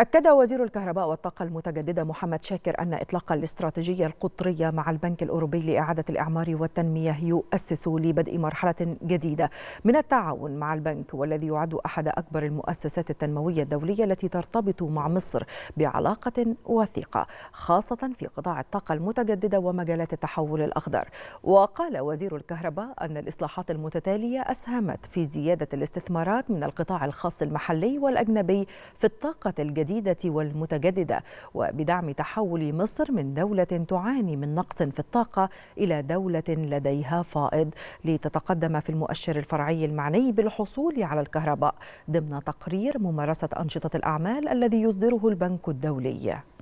أكد وزير الكهرباء والطاقة المتجددة محمد شاكر أن إطلاق الاستراتيجية القطرية مع البنك الأوروبي لإعادة الإعمار والتنمية يؤسس لبدء مرحلة جديدة من التعاون مع البنك والذي يعد أحد أكبر المؤسسات التنموية الدولية التي ترتبط مع مصر بعلاقة وثيقة خاصة في قطاع الطاقة المتجددة ومجالات التحول الأخضر وقال وزير الكهرباء أن الإصلاحات المتتالية أسهمت في زيادة الاستثمارات من القطاع الخاص المحلي والأجنبي في الطاقة الجديدة الجديدة والمتجددة وبدعم تحول مصر من دولة تعاني من نقص في الطاقة إلى دولة لديها فائض لتتقدم في المؤشر الفرعي المعني بالحصول على الكهرباء ضمن تقرير ممارسة أنشطة الأعمال الذي يصدره البنك الدولي